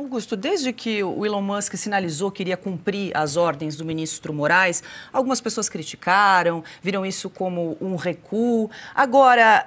Augusto, desde que o Elon Musk sinalizou que iria cumprir as ordens do ministro Moraes, algumas pessoas criticaram, viram isso como um recuo. Agora,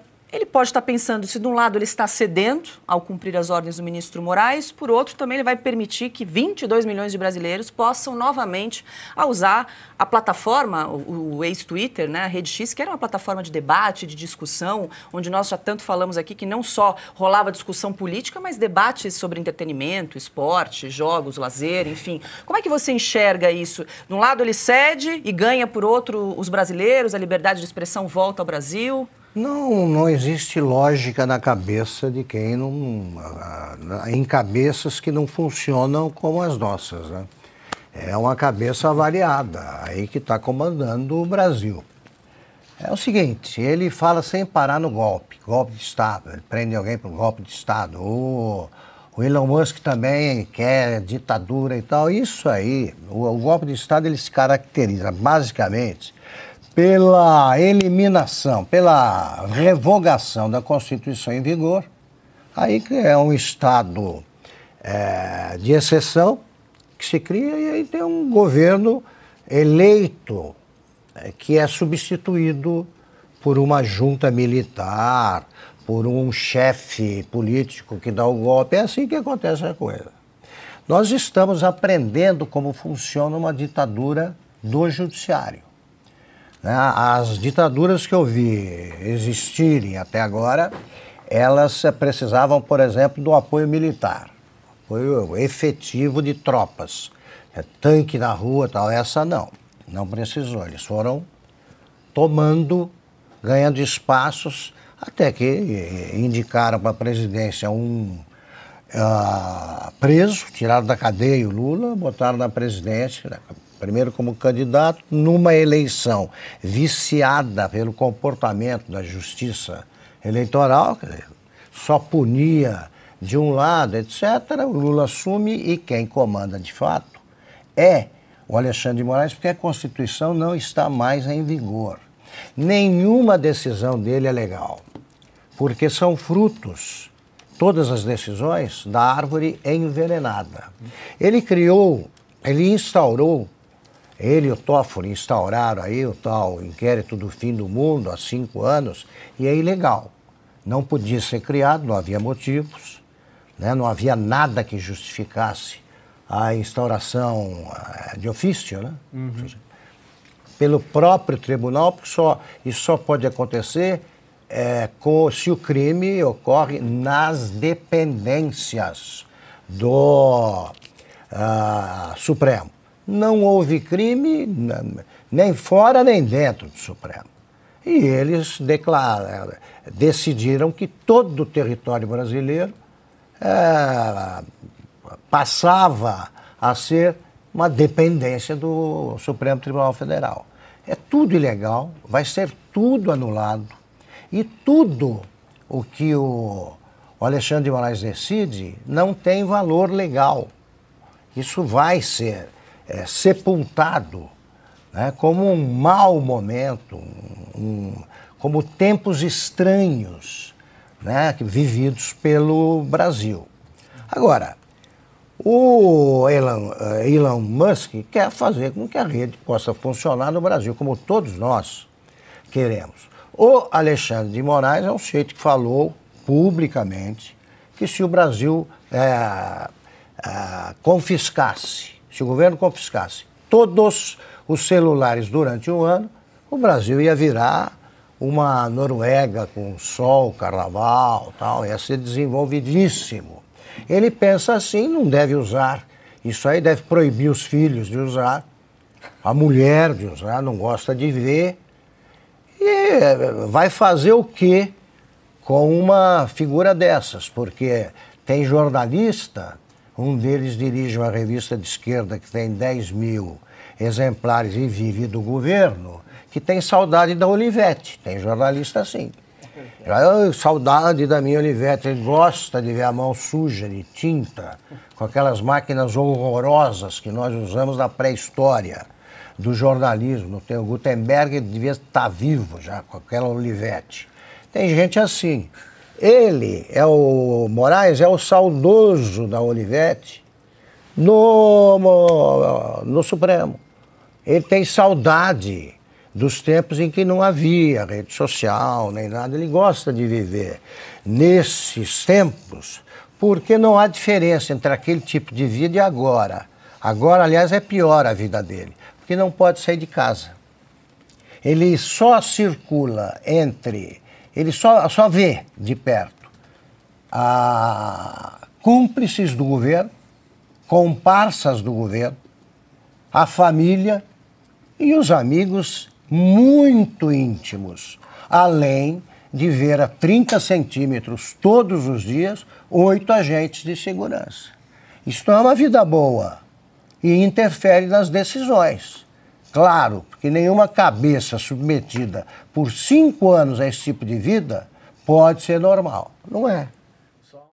uh ele pode estar pensando se, de um lado, ele está cedendo ao cumprir as ordens do ministro Moraes, por outro, também ele vai permitir que 22 milhões de brasileiros possam novamente usar a plataforma, o, o ex-Twitter, né, a Rede X, que era uma plataforma de debate, de discussão, onde nós já tanto falamos aqui que não só rolava discussão política, mas debates sobre entretenimento, esporte, jogos, lazer, enfim. Como é que você enxerga isso? De um lado, ele cede e ganha, por outro, os brasileiros, a liberdade de expressão volta ao Brasil. Não, não existe lógica na cabeça de quem não. Ah, ah, em cabeças que não funcionam como as nossas. Né? É uma cabeça variada, aí que está comandando o Brasil. É o seguinte, ele fala sem parar no golpe, golpe de Estado, ele prende alguém por golpe de Estado. O, o Elon Musk também quer ditadura e tal. Isso aí, o, o golpe de Estado ele se caracteriza basicamente pela eliminação, pela revogação da Constituição em vigor, aí que é um Estado é, de exceção que se cria e aí tem um governo eleito é, que é substituído por uma junta militar, por um chefe político que dá o golpe. É assim que acontece a coisa. Nós estamos aprendendo como funciona uma ditadura do judiciário. Né? As ditaduras que eu vi existirem até agora, elas precisavam, por exemplo, do apoio militar, apoio efetivo de tropas, é tanque na rua tal. Essa não, não precisou. Eles foram tomando, ganhando espaços, até que indicaram para a presidência um uh, preso, tiraram da cadeia o Lula, botaram na presidência, né? primeiro como candidato, numa eleição viciada pelo comportamento da justiça eleitoral, só punia de um lado, etc., o Lula assume e quem comanda de fato é o Alexandre de Moraes, porque a Constituição não está mais em vigor. Nenhuma decisão dele é legal, porque são frutos, todas as decisões, da árvore envenenada. Ele criou, ele instaurou ele e o Toffoli instauraram aí o tal inquérito do fim do mundo há cinco anos e é ilegal. Não podia ser criado, não havia motivos, né? não havia nada que justificasse a instauração eh, de ofício, né? Uhum. Pelo próprio tribunal, porque só, isso só pode acontecer é, com, se o crime ocorre nas dependências do uh, Supremo não houve crime nem fora nem dentro do Supremo. E eles declararam, decidiram que todo o território brasileiro é, passava a ser uma dependência do Supremo Tribunal Federal. É tudo ilegal, vai ser tudo anulado e tudo o que o Alexandre de Moraes decide não tem valor legal. Isso vai ser é, sepultado né, como um mau momento, um, como tempos estranhos né, vividos pelo Brasil. Agora, o Elon, eh, Elon Musk quer fazer com que a rede possa funcionar no Brasil, como todos nós queremos. O Alexandre de Moraes é um sujeito que falou publicamente que se o Brasil é, é, confiscasse se o governo confiscasse todos os celulares durante um ano, o Brasil ia virar uma Noruega com sol, carnaval, tal, ia ser desenvolvidíssimo. Ele pensa assim, não deve usar. Isso aí deve proibir os filhos de usar, a mulher de usar, não gosta de ver. E eh, vai fazer o quê com uma figura dessas? Porque tem jornalista um deles dirige uma revista de esquerda que tem 10 mil exemplares e vive do governo, que tem saudade da Olivetti. Tem jornalista assim. Eu, saudade da minha Olivetti. Ele gosta de ver a mão suja de tinta, com aquelas máquinas horrorosas que nós usamos na pré-história do jornalismo. Tem o Gutenberg devia estar vivo já, com aquela Olivetti. Tem gente assim. Ele é o Moraes, é o saudoso da Olivetti no, no, no Supremo. Ele tem saudade dos tempos em que não havia rede social nem nada. Ele gosta de viver nesses tempos porque não há diferença entre aquele tipo de vida e agora. Agora, aliás, é pior a vida dele, porque não pode sair de casa. Ele só circula entre ele só, só vê de perto a cúmplices do governo, comparsas do governo, a família e os amigos muito íntimos, além de ver a 30 centímetros todos os dias oito agentes de segurança. Isso não é uma vida boa e interfere nas decisões. Claro, porque nenhuma cabeça submetida por cinco anos a esse tipo de vida pode ser normal. Não é.